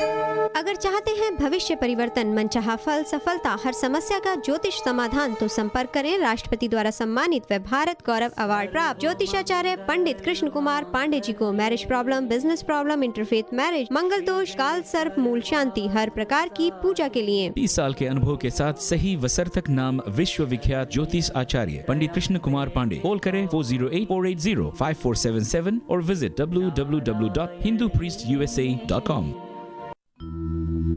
अगर चाहते हैं भविष्य परिवर्तन मनचाहा फल सफलता हर समस्या का ज्योतिष समाधान तो संपर्क करें राष्ट्रपति द्वारा सम्मानित व भारत गौरव अवार्ड प्राप्त ज्योतिषाचार्य पंडित कृष्ण कुमार पांडे जी को marriage problem business problem interfaith marriage मंगल दोष काल सर्प मूल शांति हर प्रकार की पूजा के लिए तीस साल के अनुभव के साथ सही व नाम विश्व विख्यात ज्योतिष आचार्य पंडित कृष्ण कुमार पांडे कॉल करें four zero eight four eight zero five four seven seven और visit W W W dot Hindu priest USA dot com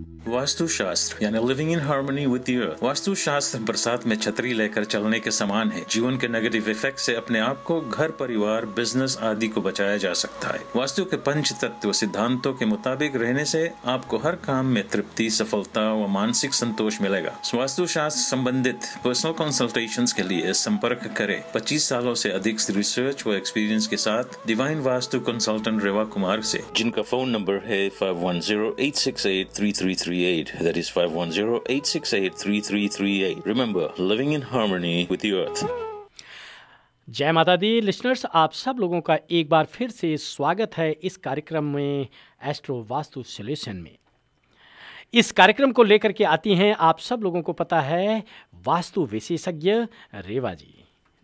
thank you vastu shastra यानी living in harmony with the earth शास्त्र बरसात में छतरी लेकर चलने के समान है जीवन के नेगेटिव इफेक्ट से अपने आप को घर परिवार बिजनेस आदि को बचाया जा सकता है वास्तु के पंच तत्व सिद्धांतों के मुताबिक रहने से आपको हर काम में तृप्ति सफलता व मानसिक संतोष मिलेगा वास्तु शास्त्र संबंधित पर्सनल कंसल्टेशन के लिए संपर्क करे पच्चीस सालों ऐसी अधिक रिसर्च व एक्सपीरियंस के साथ डिवाइन वास्तु कंसल्टेंट रेवा कुमार ऐसी जिनका फोन नंबर है five one zero eight six eight three three three 3338. That is 510 868 3338. Remember, living in harmony with the earth. जय माता दी लिसनर्स आप सब लोगों का एक बार फिर से स्वागत है इस कार्यक्रम में एस्ट्रो वास्तु सोल्यूशन में इस कार्यक्रम को लेकर के आती हैं आप सब लोगों को पता है वास्तु विशेषज्ञ रेवा जी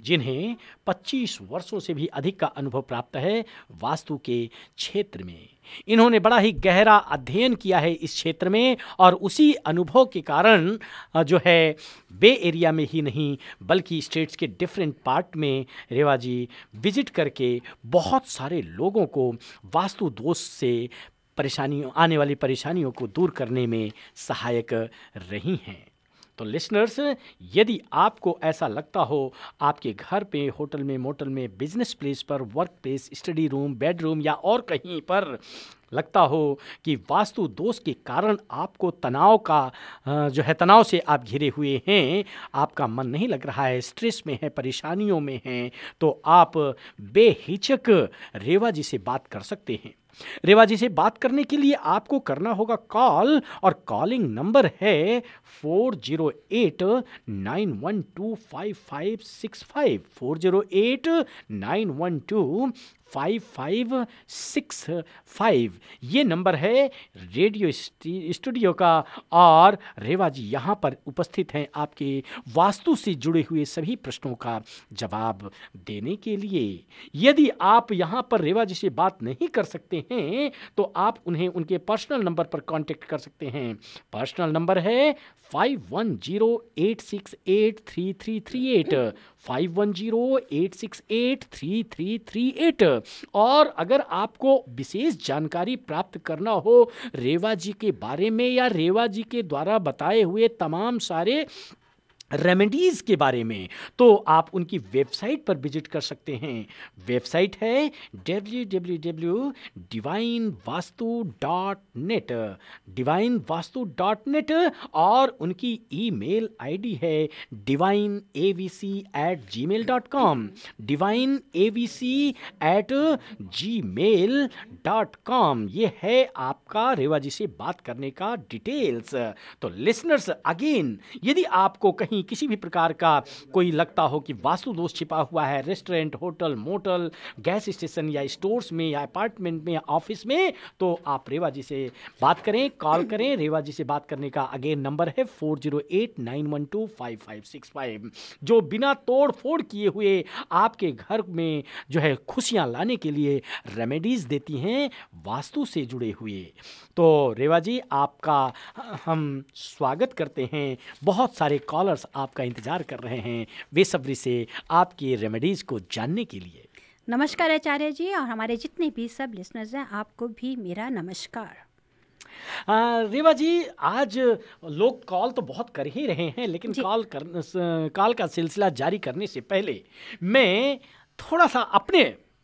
जिन्हें 25 वर्षों से भी अधिक का अनुभव प्राप्त है वास्तु के क्षेत्र में इन्होंने बड़ा ही गहरा अध्ययन किया है इस क्षेत्र में और उसी अनुभव के कारण जो है बे एरिया में ही नहीं बल्कि स्टेट्स के डिफरेंट पार्ट में रेवा जी विजिट करके बहुत सारे लोगों को वास्तु दोष से परेशानियों आने वाली परेशानियों को दूर करने में सहायक रही हैं तो लिसनर्स यदि आपको ऐसा लगता हो आपके घर पे होटल में मोटल में बिजनेस प्लेस पर work place study room bedroom या और कहीं पर लगता हो कि वास्तु दोष के कारण आपको तनाव का जो है तनाव से आप घिरे हुए हैं आपका मन नहीं लग रहा है स्ट्रेस में है परेशानियों में हैं तो आप बेहिचक रेवा जी से बात कर सकते हैं रेवा जी से बात करने के लिए आपको करना होगा कॉल और कॉलिंग नंबर है four zero eight nine one two five five six five four zero eight nine one two five five six five ये नंबर है रेडियो स्टूडियो का और रेवा जी यहाँ पर उपस्थित हैं आपके वास्तु से जुड़े हुए सभी प्रश्नों का जवाब देने के लिए यदि आप यहाँ पर रेवा जी से बात नहीं कर सकते हैं तो आप उन्हें उनके पर्सनल नंबर पर कांटेक्ट कर सकते हैं पर्सनल नंबर है five one zero eight six eight three three three eight five one zero eight six eight three three three eight और अगर आपको विशेष जानकारी प्राप्त करना हो रेवा जी के बारे में या रेवा जी के द्वारा बताए हुए तमाम सारे रेमेडीज़ के बारे में तो आप उनकी वेबसाइट पर विजिट कर सकते हैं वेबसाइट है W W W divine Vastu dot net divine Vastu dot net और उनकी ईमेल आईडी है divine divineavc@gmail.com at Gmail dot com divine at Gmail dot com ये है आपका रेवा जी से बात करने का डिटेल्स तो लिसनर्स अगेन यदि आपको कहीं कहीं किसी भी प्रकार का कोई लगता हो कि वास्तु दोष छिपा हुआ है restaurant hotel motel gas station या स्टोर्स में या अपार्टमेंट में या ऑफिस में तो आप रेवा जी से बात करें कॉल करें रेवा जी से बात करने का अगेन नंबर है four zero eight nine one two five five six five जो बिना तोड़ फोड़ किए हुए आपके घर में जो है खुशियाँ लाने के लिए रेमेडीज़ देती हैं वास्तु से जुड़े हुए तो रेवा जी आपका हम स्वागत करते हैं बहुत सारे कॉलर्स आपका इंतजार कर रहे हैं बेसब्री से आपकी रेमेडीज़ को जानने के लिए नमस्कार आचार्य जी और हमारे जितने भी सब लिसनर्स हैं आपको भी मेरा नमस्कार आ, रेवा जी आज लोग कॉल तो बहुत कर ही रहे हैं लेकिन कॉल कर कॉल का सिलसिला जारी करने से पहले मैं थोड़ा सा अपने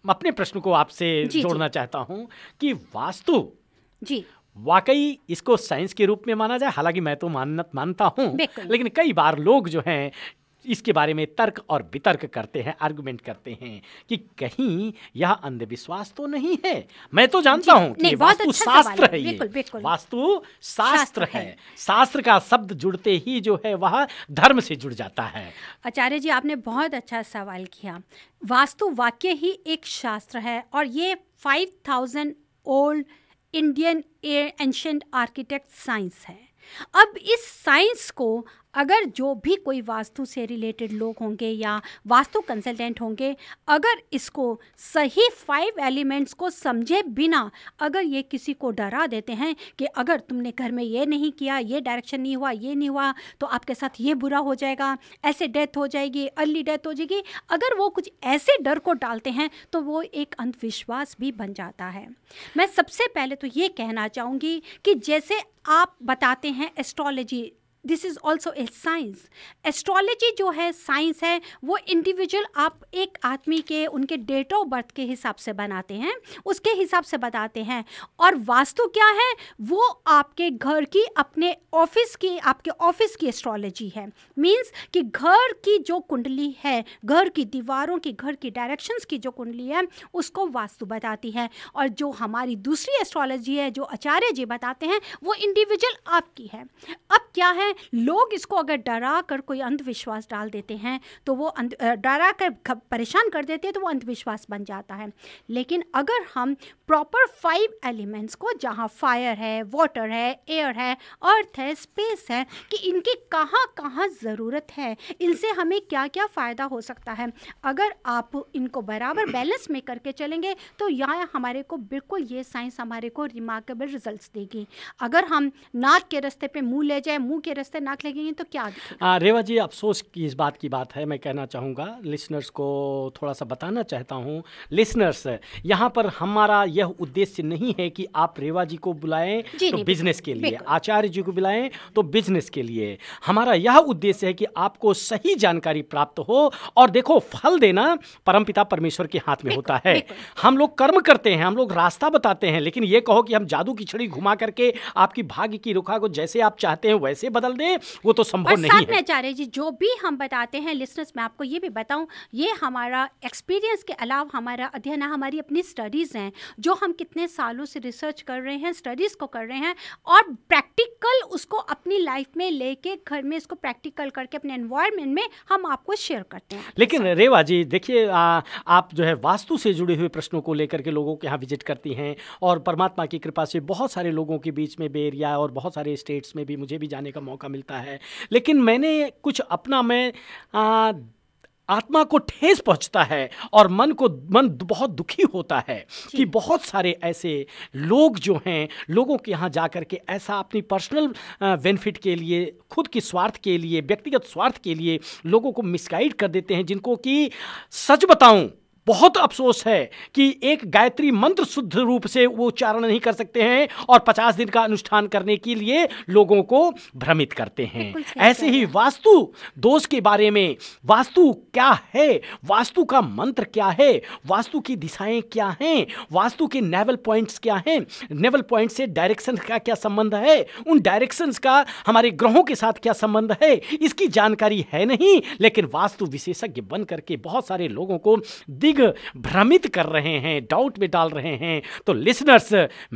अपने प्रश्न को आपसे जोड़ना जी. चाहता हूँ कि वास्तु जी वाकई इसको साइंस के रूप में माना जाए हालांकि मैं तो मान मानता हूँ लेकिन कई बार लोग जो हैं इसके बारे में तर्क और वितर्क करते हैं आर्गुमेंट करते हैं कि कहीं यह अंधविश्वास तो नहीं है मैं तो जानता हूं कि वास्तु अच्छा शास्त्र है ये वास्तु शास्त्र है शास्त्र का शब्द जुड़ते ही जो है वह धर्म से जुड़ जाता है आचार्य जी आपने बहुत अच्छा सवाल किया वास्तु वाक्य ही एक शास्त्र है और ये five thousand old Indian ancient architect science है अब इस साइंस को अगर जो भी कोई वास्तु से रिलेटेड लोग होंगे या वास्तु कंसल्टेंट होंगे अगर इसको सही फाइव एलिमेंट्स को समझे बिना अगर ये किसी को डरा देते हैं कि अगर तुमने घर में ये नहीं किया ये डायरेक्शन नहीं हुआ ये नहीं हुआ तो आपके साथ ये बुरा हो जाएगा ऐसे डेथ हो जाएगी अर्ली डेथ हो जाएगी अगर वो कुछ ऐसे डर को डालते हैं तो वो एक अंधविश्वास भी बन जाता है मैं सबसे पहले तो ये कहना चाहूँगी कि जैसे आप बताते हैं astrology this is also a science astrology जो है साइंस है वो इंडिविजुअल आप एक आदमी के उनके डेट ऑफ बर्थ के हिसाब से बनाते हैं उसके हिसाब से बताते हैं और वास्तु क्या है वो आपके घर की अपने ऑफिस की आपके ऑफिस की एस्ट्रोलॉजी है मीन्स कि घर की जो कुंडली है घर की दीवारों की घर की डायरेक्शंस की जो कुंडली है उसको वास्तु बताती है और जो हमारी दूसरी एस्ट्रोलॉजी है जो आचार्य जी बताते हैं वो इंडिविजुअल आपकी है अब क्या है हैं लोग इसको अगर डरा कर कोई अंधविश्वास डाल देते हैं तो वो डरा कर परेशान कर देते हैं तो वो अंधविश्वास बन जाता है लेकिन अगर हम प्रॉपर फाइव एलिमेंट्स को जहाँ फायर है वाटर है एयर है अर्थ है स्पेस है कि इनकी कहाँ कहाँ ज़रूरत है इनसे हमें क्या क्या फ़ायदा हो सकता है अगर आप इनको बराबर बैलेंस में करके चलेंगे तो यहाँ हमारे को बिल्कुल ये साइंस हमारे को रिमार्केबल रिजल्ट देगी अगर हम नाक के रस्ते पर मुंह ले जाए मुंह के रस्ते नाक लगेंगे तो क्या आ, रेवा जी अफसोस की इस बात की बात है मैं कहना चाहूँगा लिसनर्स को थोड़ा सा बताना चाहता हूँ लिसनर्स यहाँ पर हमारा ये यह उद्देश्य नहीं है कि आप रेवा जी को बुलाएं तो बिजनेस के लिए आचार्य जी को बुलाएं तो बिजनेस के लिए हमारा यह उद्देश्य है कि आपको सही जानकारी प्राप्त हो और देखो फल देना परमपिता परमेश्वर के हाथ में होता है हम लोग कर्म करते हैं हम लोग रास्ता बताते हैं लेकिन ये कहो कि हम जादू की छड़ी घुमा करके आपकी भाग्य की रुखा को जैसे आप चाहते हैं वैसे बदल दें वो तो संभव नहीं है आचार्य जी जो भी हम बताते हैं लिसनर्स मैं आपको ये भी बताऊं ये हमारा एक्सपीरियंस के अलावा हमारा अध्ययन हमारी अपनी स्टडीज हैं जो जो हम कितने सालों से रिसर्च कर रहे हैं स्टडीज़ को कर रहे हैं और प्रैक्टिकल उसको अपनी लाइफ में लेके घर में इसको प्रैक्टिकल करके अपने एनवायरमेंट में हम आपको शेयर करते हैं लेकिन रेवा जी देखिए आप जो है वास्तु से जुड़े हुए प्रश्नों को लेकर के लोगों के यहाँ विजिट करती हैं और परमात्मा की कृपा से बहुत सारे लोगों के बीच में बेरिया और बहुत सारे स्टेट्स में भी मुझे भी जाने का मौका मिलता है लेकिन मैंने कुछ अपना मैं आत्मा को ठेस पहुंचता है और मन को मन बहुत दुखी होता है कि बहुत सारे ऐसे लोग जो हैं लोगों के यहाँ जा कर के ऐसा अपनी पर्सनल बेनिफिट के लिए खुद की स्वार्थ के लिए व्यक्तिगत स्वार्थ के लिए लोगों को मिसगाइड कर देते हैं जिनको कि सच बताऊं बहुत अफसोस है कि एक गायत्री मंत्र शुद्ध रूप से वो उच्चारण नहीं कर सकते हैं और पचास दिन का अनुष्ठान करने के लिए लोगों को भ्रमित करते हैं ऐसे ही वास्तु दोष के बारे में वास्तु क्या है वास्तु का मंत्र क्या है वास्तु की दिशाएं क्या हैं वास्तु के नेवल पॉइंट्स क्या हैं नेवल पॉइंट से डायरेक्शन का क्या संबंध है उन डायरेक्शंस का हमारे ग्रहों के साथ क्या संबंध है इसकी जानकारी है नहीं लेकिन वास्तु विशेषज्ञ बन करके बहुत सारे लोगों को दिग भ्रमित कर रहे हैं डाउट में डाल रहे हैं तो लिसनर्स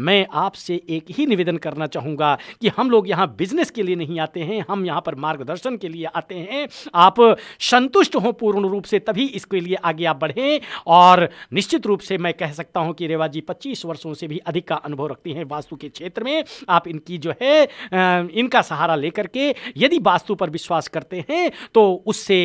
मैं आपसे एक ही निवेदन करना चाहूँगा कि हम लोग यहाँ बिजनेस के लिए नहीं आते हैं हम यहाँ पर मार्गदर्शन के लिए आते हैं आप संतुष्ट हों पूर्ण रूप से तभी इसके लिए आगे आप बढ़ें और निश्चित रूप से मैं कह सकता हूँ कि रेवा जी पच्चीस वर्षों से भी अधिक का अनुभव रखती हैं वास्तु के क्षेत्र में आप इनकी जो है इनका सहारा लेकर के यदि वास्तु पर विश्वास करते हैं तो उससे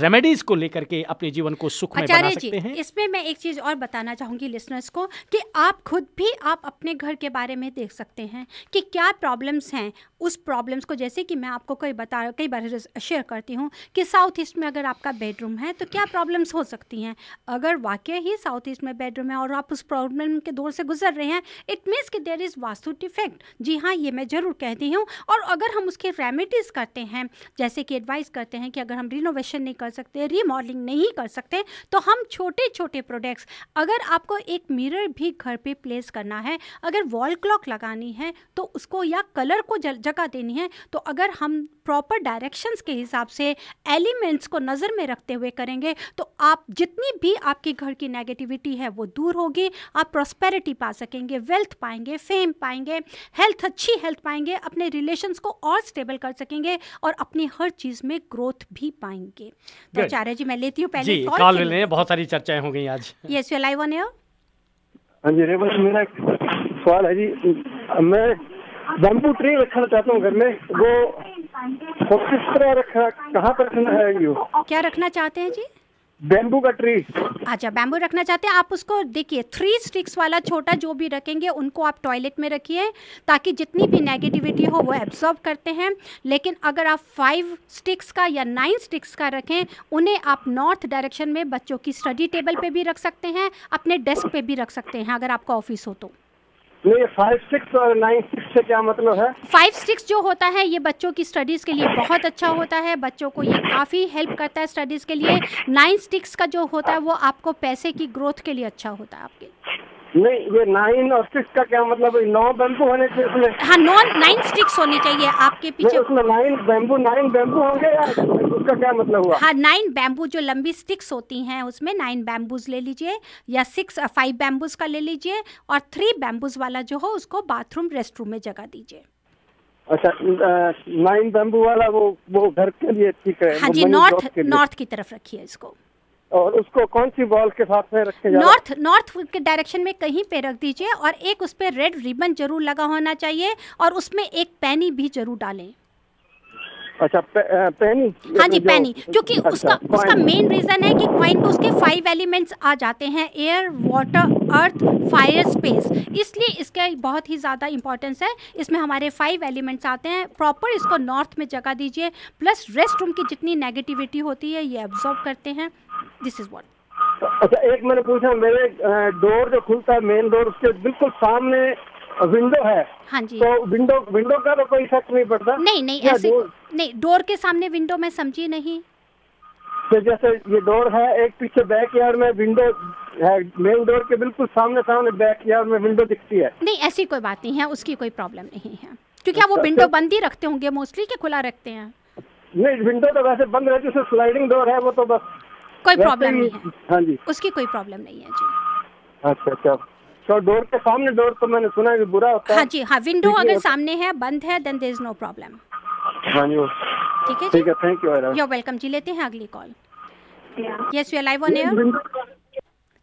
रेमेडीज को लेकर के अपने जीवन को में बना सकते हैं इसमें मैं एक चीज़ और बताना चाहूँगी लिसनर्स को कि आप खुद भी आप अपने घर के बारे में देख सकते हैं कि क्या प्रॉब्लम्स हैं उस प्रॉब्लम्स को जैसे कि मैं आपको कई बता कई बार शेयर करती हूँ कि साउथ ईस्ट में अगर आपका बेडरूम है तो क्या प्रॉब्लम्स हो सकती हैं अगर वाकई ही साउथ ईस्ट में बेडरूम है और आप उस प्रॉब्लम के दौर से गुजर रहे हैं इट मीन्स कि देर इज़ वास्तु डिफेक्ट जी हाँ ये मैं ज़रूर कहती हूँ और अगर हम उसके रेमेडीज़ करते हैं जैसे कि एडवाइस करते हैं कि अगर हम रिनोवेशन नहीं कर सकते रीमॉडलिंग नहीं कर सकते तो हम छोटे छोटे छोटे प्रोडक्ट्स अगर आपको एक मिरर भी घर पे प्लेस करना है अगर वॉल क्लॉक लगानी है तो उसको या कलर को जगह देनी है तो अगर हम प्रॉपर डायरेक्शंस के हिसाब से एलिमेंट्स को नज़र में रखते हुए करेंगे तो आप जितनी भी आपके घर की नेगेटिविटी है वो दूर होगी आप प्रॉस्पेरिटी पा सकेंगे वेल्थ पाएंगे फेम पाएंगे हेल्थ अच्छी हेल्थ पाएंगे अपने रिलेशंस को और स्टेबल कर सकेंगे और अपनी हर चीज़ में ग्रोथ भी पाएंगे तो चारा जी मैं लेती हूँ पहले कॉल बहुत सारी चर्चा चर्चाएं हो गई आज यस यू लाइव ऑन हाँ जी रे बस मेरा सवाल है जी मैं बंबू ट्री रखना चाहता हूँ घर में वो किस तरह रखना कहाँ पर रखना है यू क्या रखना चाहते हैं जी बैम्बू का ट्री अच्छा बैम्बू रखना चाहते हैं आप उसको देखिए थ्री स्टिक्स वाला छोटा जो भी रखेंगे उनको आप टॉयलेट में रखिए ताकि जितनी भी नेगेटिविटी हो वो एब्जॉर्ब करते हैं लेकिन अगर आप फाइव स्टिक्स का या नाइन स्टिक्स का रखें उन्हें आप नॉर्थ डायरेक्शन में बच्चों की स्टडी टेबल पे भी रख सकते हैं अपने डेस्क पे भी रख सकते हैं अगर आपका ऑफिस हो तो नहीं फाइव सिक्स और नाइन सिक्स से क्या मतलब है फाइव सिक्स जो होता है ये बच्चों की स्टडीज़ के लिए बहुत अच्छा होता है बच्चों को ये काफ़ी हेल्प करता है स्टडीज़ के लिए नाइन सिक्स का जो होता है वो आपको पैसे की ग्रोथ के लिए अच्छा होता है आपके लिए नहीं ये नाइन और सिक्स का क्या मतलब नौ बैम्बू होने चाहिए उसमें हाँ नौ नाइन स्टिक्स होने चाहिए आपके पीछे उसमें नाइन बैम्बू नाइन बैम्बू होंगे या उसका क्या मतलब हुआ हाँ नाइन बैम्बू जो लंबी स्टिक्स होती हैं उसमें नाइन बैम्बूज ले लीजिए या सिक्स फाइव बैम्बूज का ले लीजिए और थ्री बैम्बूज वाला जो हो उसको बाथरूम रेस्ट रूम में जगह दीजिए अच्छा नाइन बैम्बू वाला वो वो घर के लिए ठीक है हाँ जी नॉर्थ नॉर्थ की तरफ रखिए इसको और उसको कौन सी बॉल के साथ में रखे नॉर्थ नॉर्थ के डायरेक्शन में कहीं पे रख दीजिए और एक उस पर रेड रिबन जरूर लगा होना चाहिए और उसमें एक पैनी भी जरूर डालें अच्छा पे, पैनी हाँ जी पैनी क्योंकि अच्छा, उसका उसका मेन रीजन है कि क्वाइन को उसके फाइव एलिमेंट्स आ जाते हैं air water earth fire space इसलिए इसका बहुत ही ज़्यादा इंपॉर्टेंस है इसमें हमारे फाइव एलिमेंट्स आते हैं प्रॉपर इसको नॉर्थ में जगह दीजिए प्लस रेस्ट रूम की जितनी नेगेटिविटी होती है ये एब्जॉर्ब करते हैं दिस इज वन अच्छा एक मैंने पूछा मेरे डोर जो खुलता है मेन डोर उसके बिल्कुल सामने विंडो है हाँ जी तो विंडो विंडो का तो कोई इफेक्ट नहीं पड़ता नहीं नहीं ऐसे डोर? नहीं डोर के सामने विंडो मैं समझी नहीं तो जैसे ये डोर है एक पीछे बैक यार्ड में विंडो है मेन डोर के बिल्कुल सामने सामने बैक यार्ड में विंडो दिखती है नहीं ऐसी कोई बात नहीं है उसकी कोई प्रॉब्लम नहीं है क्योंकि आप वो विंडो अच्छा, तो- बंद ही रखते होंगे मोस्टली के खुला रखते हैं नहीं विंडो तो वैसे बंद रहती है स्लाइडिंग डोर है वो तो बस कोई प्रॉब्लम नहीं है हाँ जी उसकी कोई प्रॉब्लम नहीं है जी अच्छा अच्छा तो डोर के सामने डोर तो मैंने सुना है बुरा होता है हाँ जी हाँ विंडो अगर सामने है बंद है then there is no problem हाँ जी ठीक है ठीक है थैंक यू यू वेलकम जी लेते हैं अगली call yes you live on air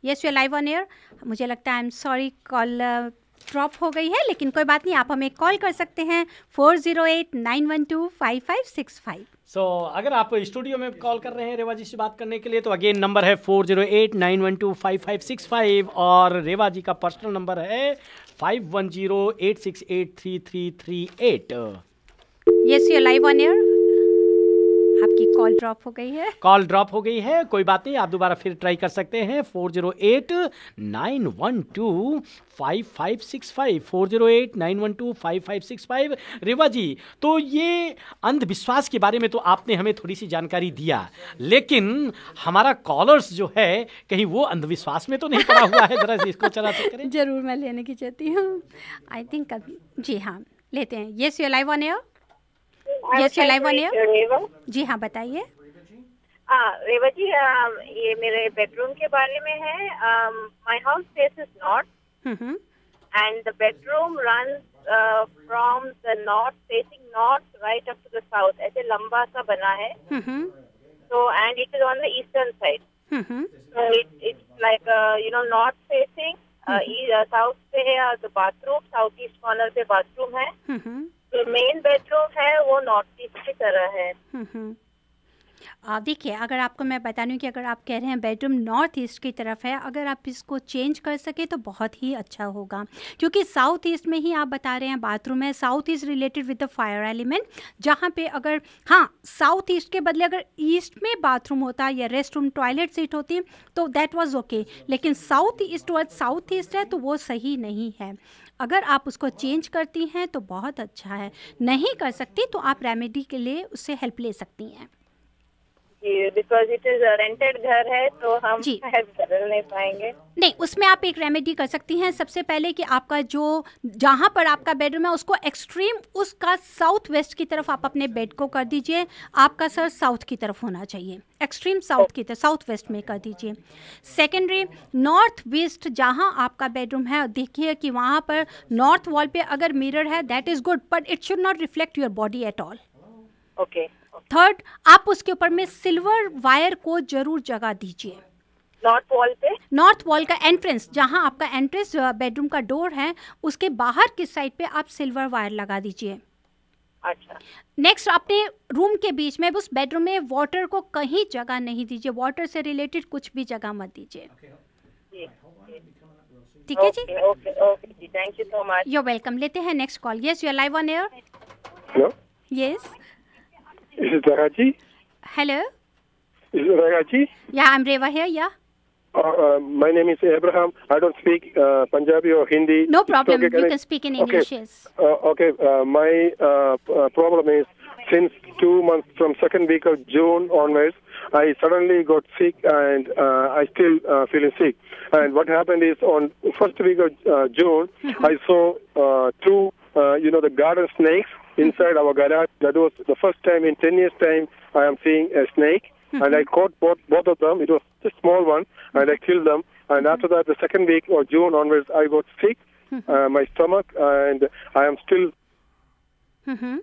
yes you live on air मुझे लगता है I am sorry call drop हो गई है लेकिन कोई बात नहीं आप हमें कॉल कर सकते हैं four zero eight nine one two five five six five so so, अगर आप स्टूडियो में कॉल कर रहे हैं रेवा जी से बात करने के लिए तो अगेन नंबर है four zero eight nine one two five five six five और रेवा जी का पर्सनल नंबर है five one zero eight six eight three three three eight yes you live on air आपकी कॉल ड्रॉप हो गई है call drop हो गई है कोई बात नहीं आप दोबारा फिर ट्राई कर सकते हैं four zero eight nine one two five five six five four zero eight nine one two five five six five Reva ji तो ये अंधविश्वास के बारे में तो आपने हमें थोड़ी सी जानकारी दिया लेकिन हमारा कॉलर्स जो है कहीं वो अंधविश्वास में तो नहीं पड़ा हुआ है जरा इसको चला करें जरूर मैं लेने की चाहती हूँ आई थिंक जी हाँ लेते हैं ये सी लाइव ऑन एयर यस ये लाइव वाली जी हाँ बताइए रेवा जी ये मेरे बेडरूम के बारे में है my house face is north and the bedroom run from the north facing north right up to the south ऐसे लंबा सा बना है so and it is on the eastern side it's like you know north facing south पे है bathroom south east corner पे bathroom है hmm, हम्म। जो मेन बेडरूम है वो नॉर्थ ईस्ट की तरह है हम्म, हम्म। देखिए अगर आपको मैं बता दूँ कि अगर आप कह रहे हैं बेडरूम नॉर्थ ईस्ट की तरफ है अगर आप इसको चेंज कर सके तो बहुत ही अच्छा होगा क्योंकि साउथ ईस्ट में ही आप बता रहे हैं बाथरूम है south east related with the fire element जहाँ पे अगर हाँ साउथ ईस्ट के बदले अगर ईस्ट में बाथरूम होता या रेस्ट रूम टॉयलेट सीट होती तो दैट वॉज ओके लेकिन south east word south east है तो वो सही नहीं है अगर आप उसको चेंज करती हैं तो बहुत अच्छा है नहीं कर सकती तो आप रेमेडी के लिए उससे हेल्प ले सकती हैं बिकॉज इट इज रेंटेड घर है तो हम हेल्प कर नहीं पाएंगे नहीं उसमें आप एक रेमेडी कर सकती हैं सबसे पहले कि आपका जो जहाँ पर आपका बेडरूम है उसको एक्सट्रीम उसका साउथ वेस्ट की तरफ आप अपने बेड को कर दीजिए आपका सर साउथ की तरफ होना चाहिए एक्सट्रीम साउथ की तरफ साउथ वेस्ट में कर दीजिए सेकेंडरी नॉर्थ वेस्ट जहाँ आपका बेडरूम है देखिए कि वहाँ पर नॉर्थ वॉल पे अगर मिरर है that is good but it should not reflect your body at all okay third आप उसके ऊपर में सिल्वर वायर को जरूर जगह दीजिए नॉर्थ वॉल पे नॉर्थ वॉल का एंट्रेंस जहाँ आपका एंट्रेंस बेडरूम का डोर है उसके बाहर किस साइड पे आप सिल्वर वायर लगा दीजिए अच्छा नेक्स्ट अपने रूम के बीच में उस बेडरूम में वाटर को कहीं जगह नहीं दीजिए वाटर से रिलेटेड कुछ भी जगह मत दीजिए ठीक है जी okay okay thank you so much you welcome लेते हैं next call yes you live on air yes Is it Ragaji? Hello. Is it Ragaji? Yeah, I'm Reva here. Yeah. Uh, uh, my name is Abraham. I don't speak uh, Punjabi or Hindi. No problem. Okay, you can speak in English. Uh, okay. Yes. Uh, okay. my uh, problem is since two months from second week of June onwards, I suddenly got sick and I still feeling sick. And what happened is on first week of June, mm-hmm. I saw two, you know, the garden snakes inside our garage. That was the first time in 10 years' time I am seeing a snake. Mm-hmm. And I caught both, both of them. It was a small one, and I killed them. And after that, the second week or June onwards, I got sick, mm-hmm. uh, my stomach, and I am still. hmm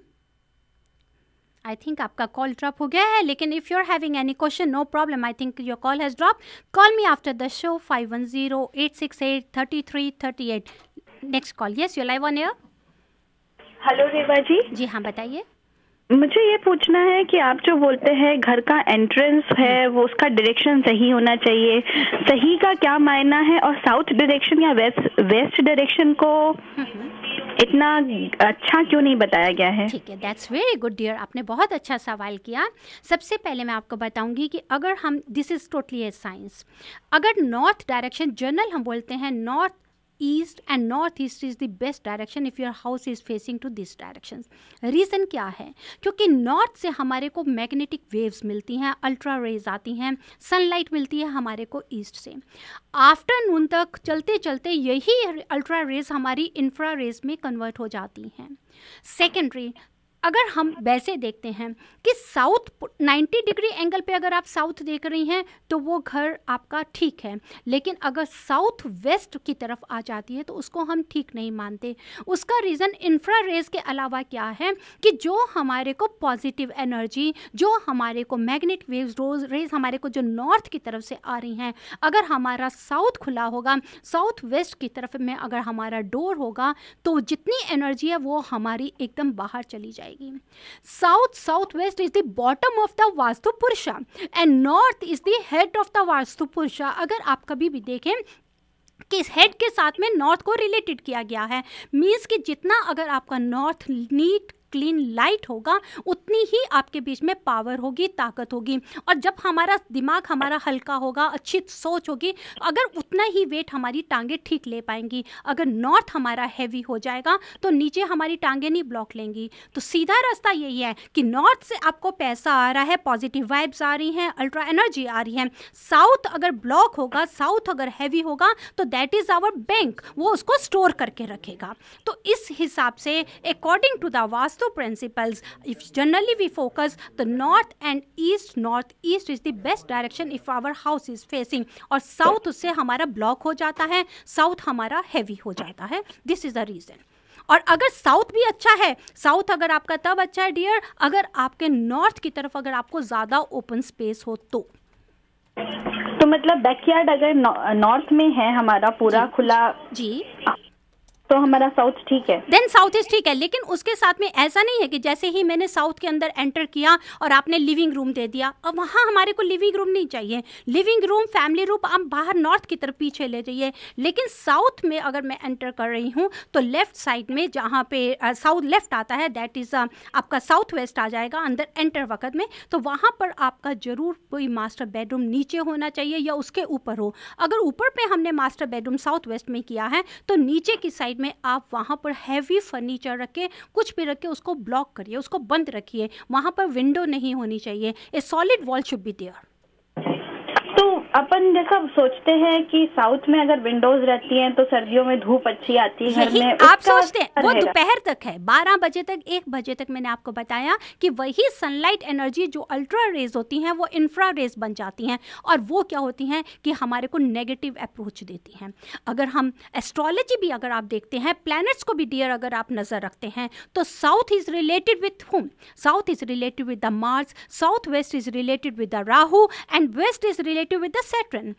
I think आपका call drop हो गया है लेकिन if you are having any question no problem I think your call has drop call me after the show five one zero eight six eight thirty three thirty eight next call yes you live on air hello Reva ji ji हाँ बताइए मुझे ये पूछना है कि आप जो बोलते हैं घर का एंट्रेंस है हम्म। वो उसका डायरेक्शन सही होना चाहिए सही का क्या मायना है और साउथ डायरेक्शन या वेस्ट वेस्ट डायरेक्शन को हम्म। इतना अच्छा क्यों नहीं बताया गया है ठीक है दैट्स वेरी गुड डियर आपने बहुत अच्छा सवाल किया सबसे पहले मैं आपको बताऊंगी कि अगर हम this is totally a science अगर नॉर्थ डायरेक्शन जनरल हम बोलते हैं north east and north east is the best direction if your house is facing to this direction reason क्या है क्योंकि नॉर्थ से हमारे को मैग्नेटिक वेव्स मिलती हैं अल्ट्रा रेज आती हैं सनलाइट मिलती है हमारे को ईस्ट से आफ्टरनून तक चलते चलते यही अल्ट्रा रेज हमारी इंफ्रा रेज में कन्वर्ट हो जाती हैं सेकेंडरी अगर हम वैसे देखते हैं कि साउथ 90 डिग्री एंगल पे अगर आप साउथ देख रही हैं तो वो घर आपका ठीक है लेकिन अगर साउथ वेस्ट की तरफ आ जाती है तो उसको हम ठीक नहीं मानते उसका रीज़न इंफ्रा रेज के अलावा क्या है कि जो हमारे को पॉजिटिव एनर्जी जो हमारे को मैग्नेट वेव्स रोज रेज हमारे को जो नॉर्थ की तरफ से आ रही हैं अगर हमारा साउथ खुला होगा साउथ वेस्ट की तरफ में अगर हमारा डोर होगा तो जितनी एनर्जी है वो हमारी एकदम बाहर चली जाएगी जाएगी south south west is the bottom of the Vastu Purusha and north is the head of the Purusha अगर आप कभी भी देखें किस हेड के साथ में नॉर्थ को रिलेटेड किया गया है मीन्स कि जितना अगर आपका नॉर्थ नीट क्लीन लाइट होगा उतनी ही आपके बीच में पावर होगी ताकत होगी और जब हमारा दिमाग हमारा हल्का होगा अच्छी सोच होगी अगर उतना ही वेट हमारी टांगे ठीक ले पाएंगी अगर नॉर्थ हमारा हैवी हो जाएगा तो नीचे हमारी टांगे नहीं ब्लॉक लेंगी तो सीधा रास्ता यही है कि नॉर्थ से आपको पैसा आ रहा है पॉजिटिव वाइब्स आ रही हैं अल्ट्रा एनर्जी आ रही है साउथ अगर ब्लॉक होगा साउथ अगर हैवी होगा तो दैट इज़ आवर बैंक वो उसको स्टोर करके रखेगा तो इस हिसाब से according to the Vastu Vastu principles, if generally we focus the north and east, northeast is the best direction if our house is facing और south उससे हमारा block हो जाता है south हमारा heavy हो जाता है this is the reason. और अगर साउथ भी अच्छा है साउथ अगर आपका तब अच्छा है डियर अगर आपके नॉर्थ की तरफ अगर आपको ज़्यादा ओपन स्पेस हो तो तो मतलब बैकयार्ड अगर नॉर्थ में है हमारा पूरा जी, खुला जी तो हमारा साउथ ठीक है देन साउथ इज ठीक है लेकिन उसके साथ में ऐसा नहीं है कि जैसे ही मैंने साउथ के अंदर एंटर किया और आपने लिविंग रूम दे दिया अब वहाँ हमारे को लिविंग रूम नहीं चाहिए लिविंग रूम फैमिली रूम आप बाहर नॉर्थ की तरफ पीछे ले जाइए लेकिन साउथ में अगर मैं एंटर कर रही हूँ तो लेफ्ट साइड में जहाँ पे साउथ लेफ्ट आता है दैट इज़ आपका साउथ वेस्ट आ जाएगा अंदर एंटर वक्त में तो वहाँ पर आपका ज़रूर कोई मास्टर बेडरूम नीचे होना चाहिए या उसके ऊपर हो अगर ऊपर पे हमने मास्टर बेडरूम साउथ वेस्ट में किया है तो नीचे की साइड साइड में आप वहाँ पर हैवी फर्नीचर रखें कुछ भी रखें उसको ब्लॉक करिए उसको बंद रखिए वहाँ पर विंडो नहीं होनी चाहिए a solid wall should be there अपन जैसा सोचते हैं कि साउथ में अगर विंडोज रहती हैं तो सर्दियों में धूप अच्छी आती है यही आप सोचते हैं वो दोपहर तक है बारह बजे तक एक बजे तक मैंने आपको बताया कि वही सनलाइट एनर्जी जो अल्ट्रा रेज होती हैं वो इंफ्रा रेज बन जाती हैं और वो क्या होती हैं कि हमारे को नेगेटिव अप्रोच देती हैं अगर हम एस्ट्रोलॉजी भी अगर आप देखते हैं प्लैनेट्स को भी डियर अगर आप नज़र रखते हैं तो south is related with home south is related with the Mars south west is related with the Rahu and west is related with the Saturn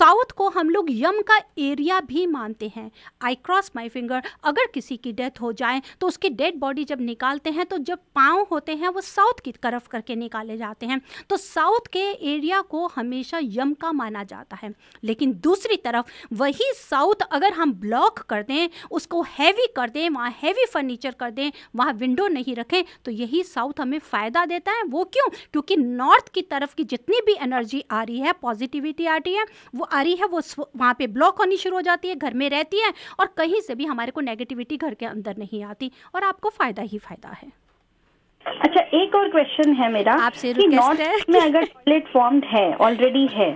south को हम लोग यम का एरिया भी मानते हैं आई क्रॉस माई फिंगर अगर किसी की डेथ हो जाए तो उसकी डेड बॉडी जब निकालते हैं तो जब पाँव होते हैं वो साउथ की तरफ करके निकाले जाते हैं तो साउथ के एरिया को हमेशा यम का माना जाता है लेकिन दूसरी तरफ वही साउथ अगर हम ब्लॉक कर दें उसको हैवी कर दें वहाँ हैवी फर्नीचर कर दें वहाँ विंडो नहीं रखें तो यही साउथ हमें फ़ायदा देता है वो क्यों क्योंकि नॉर्थ की तरफ की जितनी भी एनर्जी आ रही है पॉजिटिविटी आती है वो आ रही है वो वहाँ पे ब्लॉक होनी शुरू हो जाती है घर में रहती है और कहीं से भी हमारे को नेगेटिविटी घर के अंदर नहीं आती और आपको फ़ायदा ही फ़ायदा है अच्छा एक और क्वेश्चन है मेरा आपसे कि नॉर्थ में अगर टॉयलेट फॉर्म्ड है ऑलरेडी है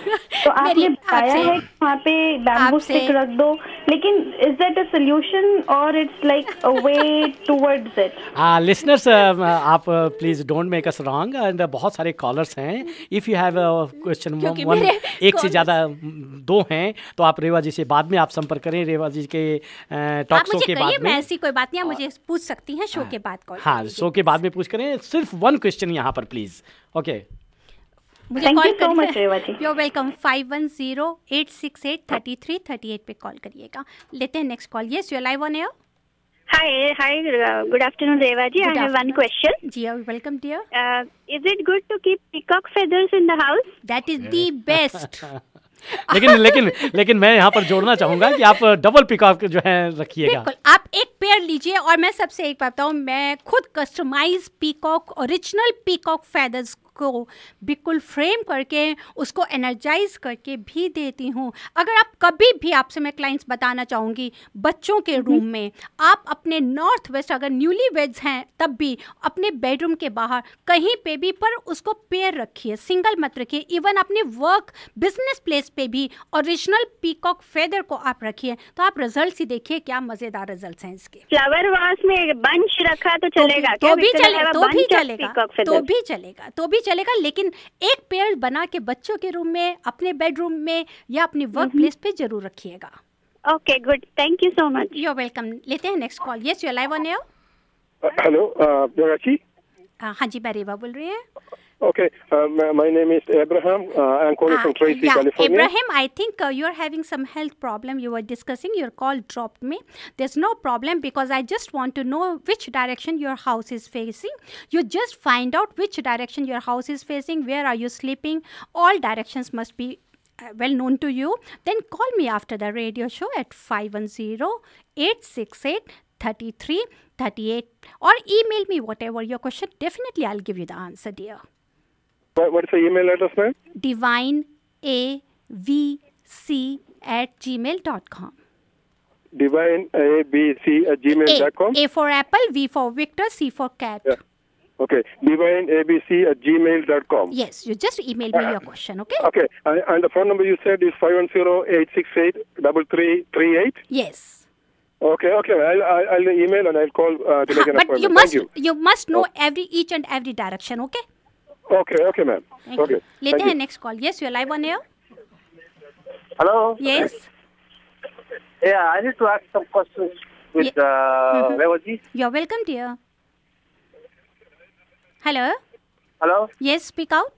तो आपने बताया आप है वहाँ पे बैम्बू स्टिक रख दो लेकिन इज दैट अ सोल्यूशन और it's like a way towards it हाँ लिसनर्स आप please don't make us wrong and बहुत सारे कॉलर्स हैं if you have question one एक से ज्यादा um, दो हैं तो आप रेवा जी से बाद में आप संपर्क करें रेवा जी के टॉक uh, शो के बाद में ऐसी कोई बात नहीं मुझे पूछ सकती हैं शो हाँ, के बाद कॉल हाँ शो के बाद में पूछ करें सिर्फ वन क्वेश्चन यहाँ पर प्लीज ओके okay. मुझे कॉल सो मच जी you welcome five one zero eight six eight thirty three thirty eight पे कॉल करिएगा लेते हैं next call yes you live on air Hi, hi. good afternoon, Reva ji. I have one question. Ji, welcome, dear. Uh, is it good to keep peacock feathers in the house? That is the best. लेकिन लेकिन लेकिन मैं यहाँ पर जोड़ना चाहूंगा कि आप डबल पिकअप जो है रखिएगा आप एक पेयर लीजिए और मैं सबसे एक बताऊँ मैं खुद customize peacock original peacock feathers को बिल्कुल फ्रेम करके उसको एनर्जाइज करके भी देती हूँ अगर आप कभी भी आपसे मैं क्लाइंट्स बताना चाहूँगी बच्चों के रूम हम्म। में आप अपने नॉर्थ वेस्ट अगर न्यूली वेज हैं तब भी अपने बेडरूम के बाहर कहीं पे भी पर उसको पेयर रखिए सिंगल मत रखिए इवन अपने वर्क बिजनेस प्लेस पे भी ओरिजिनल पीकॉक फेदर को आप रखिए तो आप रिजल्ट ही देखिए क्या मजेदार रिजल्ट हैं इसके फ्लावर वास में बंश रखा तो चलेगा तो भी, तो भी चलेगा तो, तो, तो भी चलेगा तो भी चलेगा तो भी चलेगा लेकिन एक पेयर बना के बच्चों के रूम में अपने बेडरूम में या अपने वर्क प्लेस पे जरूर रखिएगा okay good thank you so much you're welcome लेते हैं next call yes you're live on hello हाँ जी मैं रेवा बोल रही है Okay, um, uh, my name is Abraham. Uh, I'm calling uh, from Tracy, yeah. California. Abraham, I think uh, you're having some health problem. You were discussing. Your call dropped me. There's no problem because I just want to know which direction your house is facing. You just find out which direction your house is facing. Where are you sleeping? All directions must be uh, well known to you. Then call me after the radio show at 510 868 33 38 or email me whatever your question definitely i'll give you the answer dear what, what's the email address, ma'am? Divine A V C at gmail.com. Divine A V C at gmail.com. A, A for Apple, V for Victor, C for Cat. Yeah. Okay, divineabc at gmail.com. Yes, you just email me uh, your question, okay? Okay, and, and the phone number you said is 510-868-3338? Yes. Okay, okay, I'll, I'll, I'll email and I'll call uh, to make an but appointment. You must, you. you. must know oh. every each and every direction, okay? Okay, okay, ma'am. Okay. Later, next call. Yes, you're live on air. Hello. Yes. Yeah, I need to ask some questions with yeah. uh, mm-hmm. Vevaji. You're welcome, dear. Hello. Hello. Yes, speak out.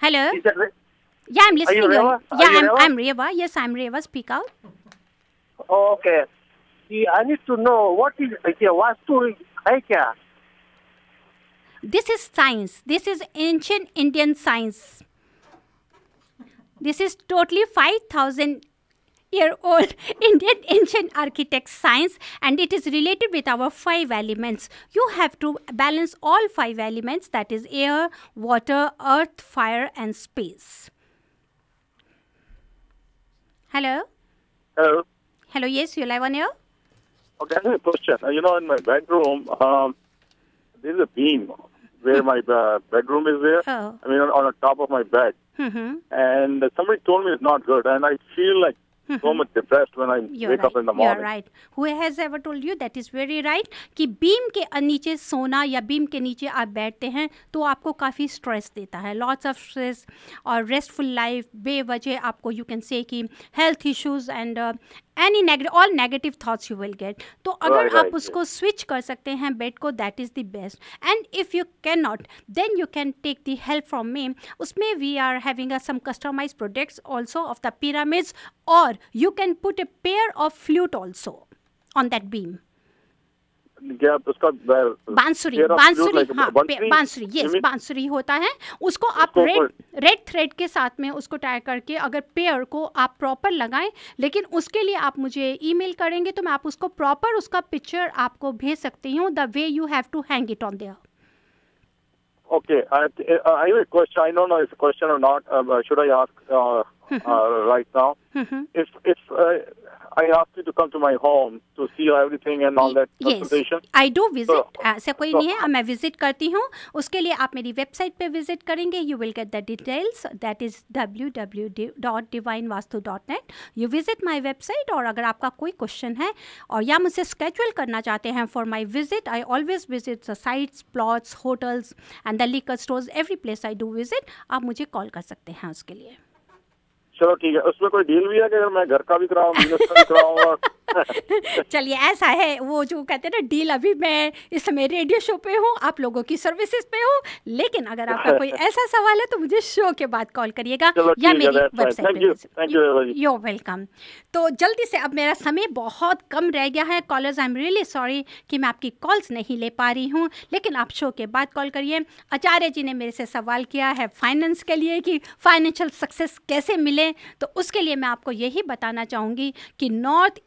Hello. Yeah, I'm listening. Are you Reva? Yeah, I'm, Reva? I'm Reva. Yes, I'm Reeva. Speak out. Oh, okay. See, I need to know what is Ikea. What's to Ikea? This is science. This is ancient Indian science. This is totally 5,000 year old Indian ancient architect science and it is related with our five elements. You have to balance all five elements that is air, water, earth, fire and space. Hello? Hello? Hello, yes, you're live on here. Okay, I have a question. You know, in my bedroom, um, there's a beam where my uh, bedroom is there. Oh. I mean, on, on the top of my bed. Mm-hmm. And uh, somebody told me it's not good, and I feel like so much depressed when I You're wake right. up in the morning. You're right. Who has ever told you that is very right कि beam के नीचे सोना या beam के नीचे आप बैठते हैं तो आपको काफ़ी स्ट्रेस देता है लॉट्स ऑफ स्ट्रेस और रेस्टफुल लाइफ बेवजह आपको यू कैन से कि health issues and any negative all negative thoughts you will get तो अगर right, आप right, उसको yeah. स्विच कर सकते हैं बेड को that is the best and if you can not then you can take the help from me उसमें we are having a some customize products also of the pyramids और you can put a pair of flute also on that beam gap उसका बांसुरी बांसुरी हाँ बांसुरी yes बांसुरी होता है उसको आप रेड रेड थ्रेड के साथ में उसको टाई करके अगर पेयर को आप प्रॉपर लगाएं लेकिन उसके लिए आप मुझे ईमेल करेंगे तो मैं आप उसको प्रॉपर उसका पिक्चर आपको भेज सकती हूँ the way you have to hang it on there okay I, I have a question. I don't know if it's a question or uh, Uh, right now. Mm-hmm. If if uh, I asked you to come to my home to see everything and all that consultation. I do visit. ऐसा uh, कोई नहीं है मैं visit करती हूँ उसके लिए आप मेरी वेबसाइट पे विजिट करेंगे you will get the details that is W W dot divine Vastu dot net you visit my website और अगर आपका कोई क्वेश्चन है और या मुझसे स्केचुअल करना चाहते हैं for my visit I always visit the sites plots hotels and the liquor stores every place I do visit आप मुझे कॉल कर सकते हैं उसके लिए चलो ठीक है उसमें कोई डील भी है कि अगर मैं घर का भी कराऊं बिजनेस का भी कराऊं चलिए ऐसा है वो जो कहते हैं ना डील अभी मैं इस समय रेडियो शो पे हूँ आप लोगों की सर्विसेज पे हूँ लेकिन अगर आपका कोई ऐसा सवाल है तो मुझे शो के बाद कॉल करिएगा या मेरी वेबसाइट यो वेलकम तो जल्दी से अब मेरा समय बहुत कम रह गया है callers I am really sorry कि मैं आपकी कॉल्स नहीं ले पा रही हूँ लेकिन आप शो के बाद कॉल करिए आचार्य जी ने मेरे से सवाल किया है फाइनेंस के लिए कि फाइनेंशियल सक्सेस कैसे मिले तो उसके लिए मैं आपको यही बताना चाहूँगी कि north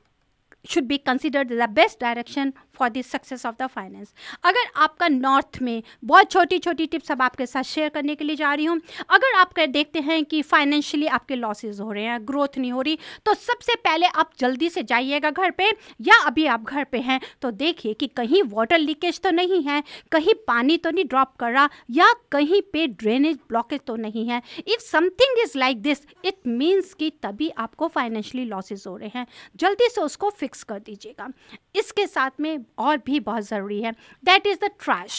should be considered the best direction for the success of the finance अगर आपका नॉर्थ में बहुत छोटी छोटी टिप्स अब आपके साथ शेयर करने के लिए जा रही हूँ अगर आप देखते हैं कि फाइनेंशियली आपके लॉसेज हो रहे हैं ग्रोथ नहीं हो रही तो सबसे पहले आप जल्दी से जाइएगा घर पे या अभी आप घर पे हैं तो देखिए कि कहीं वाटर लीकेज तो नहीं है कहीं पानी तो नहीं ड्रॉप कर रहा या कहीं पे ड्रेनेज ब्लॉकेज तो नहीं है if something is like this it means कि तभी आपको फाइनेंशियली लॉसेज हो रहे हैं जल्दी से उसको फिक्स कर दीजिएगा इसके साथ में और भी बहुत ज़रूरी है दैट इज़ द ट्रैश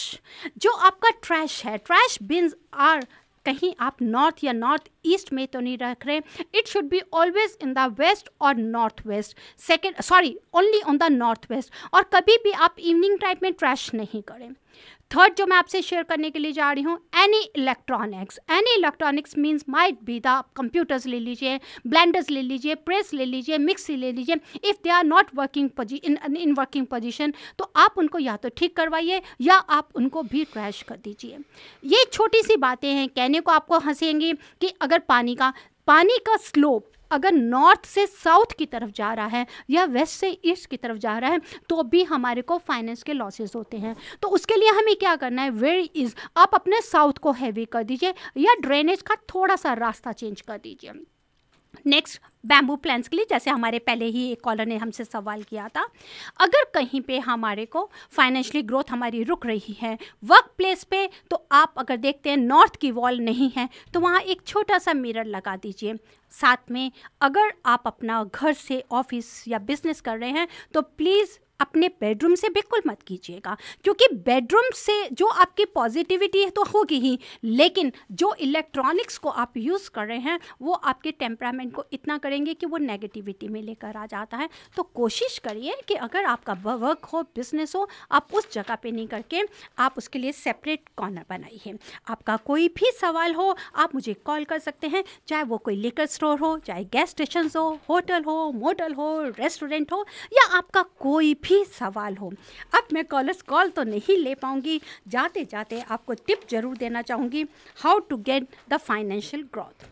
जो आपका ट्रैश है ट्रैश बिन्स आर कहीं आप नॉर्थ या नॉर्थ ईस्ट में तो नहीं रख रहे it should be always in the west और north west second sorry only on the north west और कभी भी आप इवनिंग टाइम में ट्रैश नहीं करें थर्ड जो मैं आपसे शेयर करने के लिए जा रही हूँ any electronics any electronics means might be the computers ले लीजिए ब्लेंडर्स ले लीजिए प्रेस ले लीजिए मिक्सी ले लीजिए if they are not working in working position तो आप उनको या तो ठीक करवाइए या आप उनको भी ट्रैश कर दीजिए ये छोटी सी बातें हैं कहने को आपको हंसेंगी कि अगर पानी का पानी का स्लोप अगर नॉर्थ से साउथ की तरफ जा रहा है या वेस्ट से ईस्ट की तरफ जा रहा है तो भी हमारे को फाइनेंस के लॉसेस होते हैं तो उसके लिए हमें क्या करना है वेर इज़ आप अपने साउथ को हैवी कर दीजिए या ड्रेनेज का थोड़ा सा रास्ता चेंज कर दीजिए नेक्स्ट बैम्बू प्लान्स के लिए जैसे हमारे पहले ही एक कॉलर ने हमसे सवाल किया था अगर कहीं पे हमारे को फाइनेंशियली ग्रोथ हमारी रुक रही है वर्क प्लेस पे तो आप अगर देखते हैं नॉर्थ की वॉल नहीं है तो वहाँ एक छोटा सा मिरर लगा दीजिए साथ में अगर आप अपना घर से ऑफिस या बिजनेस कर रहे हैं तो प्लीज़ अपने बेडरूम से बिल्कुल मत कीजिएगा क्योंकि बेडरूम से जो आपकी पॉजिटिविटी है तो होगी ही लेकिन जो इलेक्ट्रॉनिक्स को आप यूज़ कर रहे हैं वो आपके टेम्परामेंट को इतना करेंगे कि वो नेगेटिविटी में लेकर आ जाता है तो कोशिश करिए कि अगर आपका वर्क हो बिजनेस हो आप उस जगह पे नहीं करके आप उसके लिए सेपरेट कॉर्नर बनाइए आपका कोई भी सवाल हो आप मुझे कॉल कर सकते हैं चाहे वो कोई लेकर स्टोर हो चाहे गैस स्टेशन हो होटल हो मोटल हो रेस्टोरेंट हो या आपका कोई भी सवाल हो अब मैं कॉलर्स कॉल तो नहीं ले पाऊंगी जाते जाते आपको टिप ज़रूर देना चाहूंगी how to get the financial growth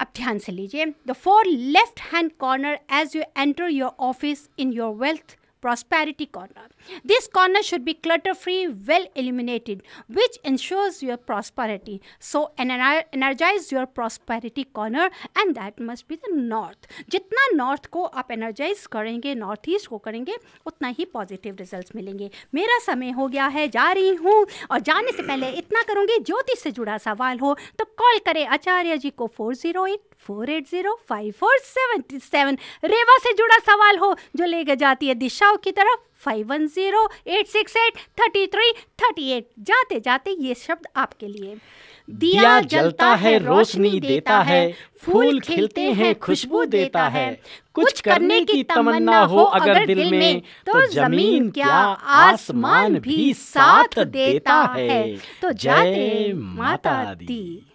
अब ध्यान से लीजिए the far left hand corner as you enter your office in your wealth prosperity corner. This corner should be clutter free, well illuminated, which ensures your prosperity. So energize your prosperity corner and that must be the north. Jitna north ko aap energize karenge, north east को करेंगे उतना ही positive results मिलेंगे मेरा समय हो गया है जा रही हूँ और जाने से पहले इतना करूँगी ज्योतिष से जुड़ा सवाल हो तो कॉल करें आचार्य जी को four four eight zero five four seven seven Rewa से जुड़ा सवाल हो जो लेके जाती है दिशाओं की तरफ five one zero eight six eight thirty three thirty eight जाते जाते ये शब्द आपके लिए दिया जलता है रोशनी देता है फूल खिलते हैं खुशबू देता है कुछ करने की तमन्ना हो अगर दिल में तो, तो जमीन क्या आसमान भी साथ देता है तो जाते माता दी